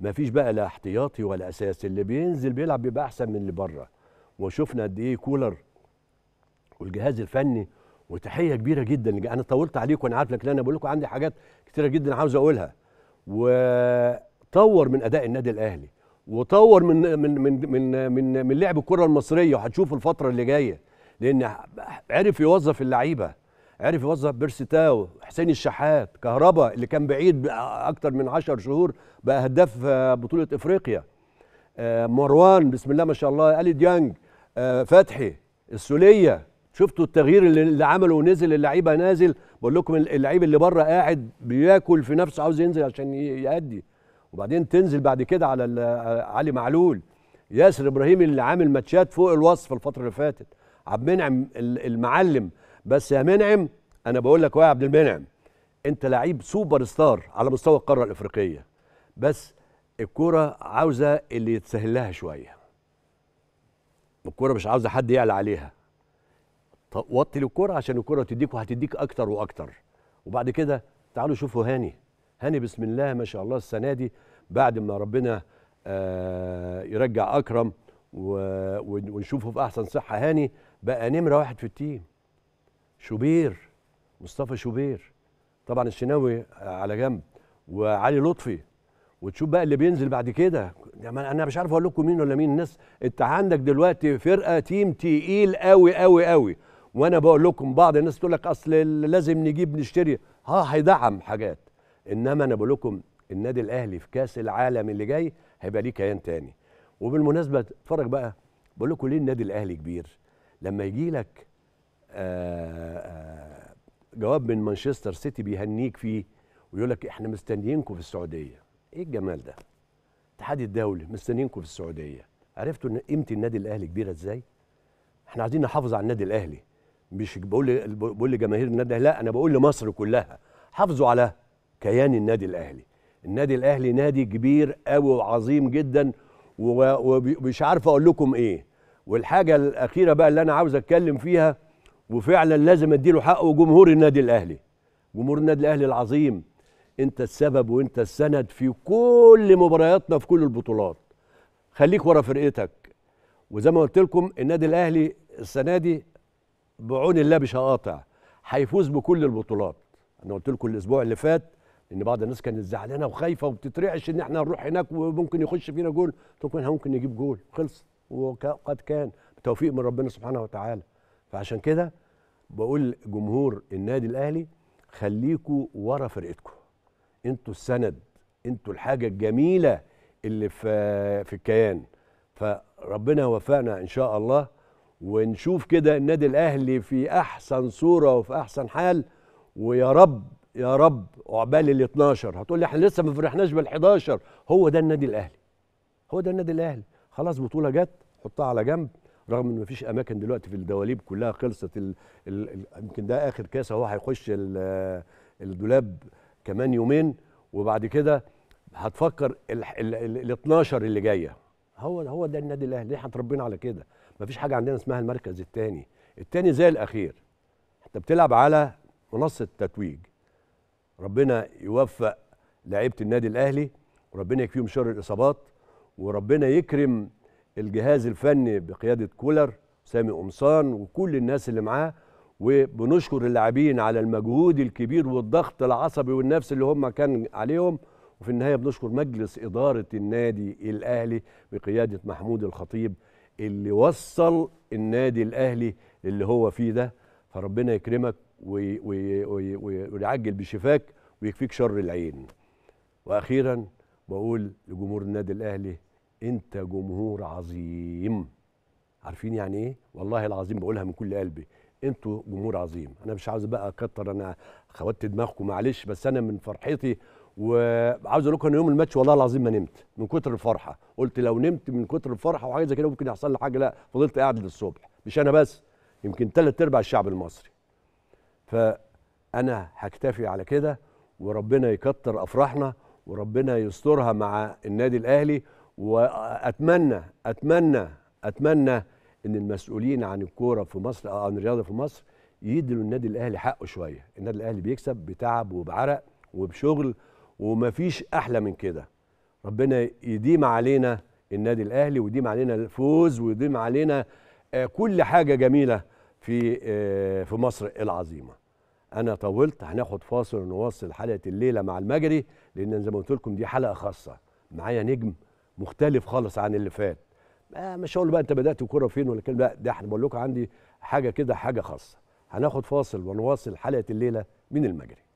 ما فيش بقى لا احتياطي ولا اساسي اللي بينزل بيلعب بيبقى احسن من اللي بره وشفنا قد ايه كولر والجهاز الفني وتحيه كبيره جدا انا طولت عليكم وانا عارف لك انا بقول لكم عندي حاجات كتيره جدا عاوز اقولها وطور من اداء النادي الاهلي وطور من من من من من, من لعب الكره المصريه وهتشوفوا الفتره اللي جايه لان عرف يوظف اللعيبه عرف يوظف بيرسي تاو حسين الشحات كهربا اللي كان بعيد اكتر من 10 شهور بقى هداف آه، بطوله افريقيا آه، مروان بسم الله ما شاء الله الي ديانج آه، فتحي السوليه شفتوا التغيير اللي عمله ونزل اللعيبه نازل بقول لكم اللعيب اللي بره قاعد بياكل في نفسه عاوز ينزل عشان يأدي وبعدين تنزل بعد كده على علي معلول ياسر ابراهيم اللي عامل ماتشات فوق الوصف الفتره اللي فاتت عبد المنعم المعلم بس يا منعم انا بقول لك يا عبد المنعم انت لعيب سوبر ستار على مستوى القاره الافريقيه بس الكوره عاوزه اللي يتسهل لها شويه الكوره مش عاوزه حد يعلى عليها وطي الكوره عشان الكوره تديك وهتديك اكتر واكتر وبعد كده تعالوا شوفوا هاني هاني بسم الله ما شاء الله السنه دي بعد ما ربنا آه، يرجع اكرم ونشوفه في احسن صحه هاني بقى نمره واحد في التيم شوبير مصطفى شوبير طبعا الشناوي على جنب وعلي لطفي وتشوف بقى اللي بينزل بعد كده يعني انا مش عارف اقول لكم مين ولا مين الناس انت عندك دلوقتي فرقه تيم تقيل قوي قوي قوي وانا بقول لكم بعض الناس تقول لك اصل لازم نجيب نشتري ها هيدعم حاجات انما انا بقول لكم النادي الاهلي في كاس العالم اللي جاي هيبقى ليه كيان تاني وبالمناسبه اتفرج بقى بقول لكم ليه النادي الاهلي كبير لما يجي لك آه، آه، جواب من مانشستر سيتي بيهنيك فيه ويقول لك احنا مستنيينكم في السعوديه ايه الجمال ده الاتحاد الدولي مستنيينكم في السعوديه عرفتوا ان قيمه النادي الاهلي كبيره ازاي احنا عايزين نحافظ على النادي الاهلي مش بقول بقول لجماهير النادي لا انا بقول لمصر كلها حافظوا على كيان النادي الاهلي النادي الاهلي نادي كبير قوي وعظيم جدا ومش عارف اقول لكم ايه والحاجه الاخيره بقى اللي انا عاوز اتكلم فيها وفعلا لازم اديله حقه جمهور النادي الاهلي جمهور النادي الاهلي العظيم انت السبب وانت السند في كل مبارياتنا في كل البطولات خليك ورا فرقتك وزي ما قلت لكم النادي الاهلي السنه دي بعون الله مش هقاطع هيفوز بكل البطولات انا قلت لكم الاسبوع اللي فات ان بعض الناس كانت زعلانه وخايفه وبتترعش ان احنا هنروح هناك وممكن يخش فينا جول قلت لكم احنا ممكن نجيب جول خلص وقد كان بتوفيق من ربنا سبحانه وتعالى فعشان كده بقول جمهور النادي الاهلي خليكوا ورا فرقتكم انتوا السند انتوا الحاجه الجميله اللي في في الكيان فربنا يوفقنا ان شاء الله ونشوف كده النادي الاهلي في احسن صوره وفي احسن حال ويا رب يا رب عقبال ال 12 هتقول لي احنا لسه ما فرحناش بال 11 هو ده النادي الاهلي هو ده النادي الاهلي خلاص بطوله جت حطها على جنب رغم ان مفيش اماكن دلوقتي في الدواليب كلها خلصت يمكن ده اخر كاس اهو هيخش الدولاب كمان يومين وبعد كده هتفكر ال 12 اللي جايه هو هو ده النادي الاهلي احنا اتربينا على كده مفيش حاجه عندنا اسمها المركز الثاني الثاني زي الاخير انت بتلعب على منصه تتويج ربنا يوفق لعيبه النادي الاهلي وربنا يكفيهم شر الاصابات وربنا يكرم الجهاز الفني بقياده كولر سامي قمصان وكل الناس اللي معاه وبنشكر اللاعبين على المجهود الكبير والضغط العصبي والنفسي اللي هم كان عليهم وفي النهايه بنشكر مجلس اداره النادي الاهلي بقياده محمود الخطيب اللي وصل النادي الاهلي اللي هو فيه ده فربنا يكرمك ويعجل بشفاك ويكفيك شر العين واخيرا بقول لجمهور النادي الاهلي انت جمهور عظيم عارفين يعني ايه والله العظيم بقولها من كل قلبي انتوا جمهور عظيم انا مش عاوز بقى اكتر انا خوات دماغكم معلش بس انا من فرحتي وعاوز اقول لكم ان يوم الماتش والله العظيم ما نمت من كتر الفرحه قلت لو نمت من كتر الفرحه وحاجه كده ممكن يحصل لي حاجه لا فضلت قاعد للصبح مش انا بس يمكن ثلاث ارباع الشعب المصري فانا هكتفي على كده وربنا يكتر افراحنا وربنا يسترها مع النادي الاهلي واتمنى اتمنى اتمنى ان المسؤولين عن الكوره في مصر أو عن الرياضه في مصر يدوا النادي الاهلي حقه شويه النادي الاهلي بيكسب بتعب وبعرق وبشغل ومفيش احلى من كده ربنا يديم علينا النادي الاهلي ويديم علينا الفوز ويديم علينا آه، كل حاجه جميله في آه، في مصر العظيمه انا طولت هناخد فاصل ونواصل حلقه الليله مع المجري لان زي ما قلت لكم دي حلقه خاصه معايا نجم مختلف خالص عن اللي فات آه، مش هقول بقى انت بدات الكوره فين ولا كده لا ده احنا بقول لكم عندي حاجه كده حاجه خاصه هناخد فاصل ونواصل حلقه الليله من المجري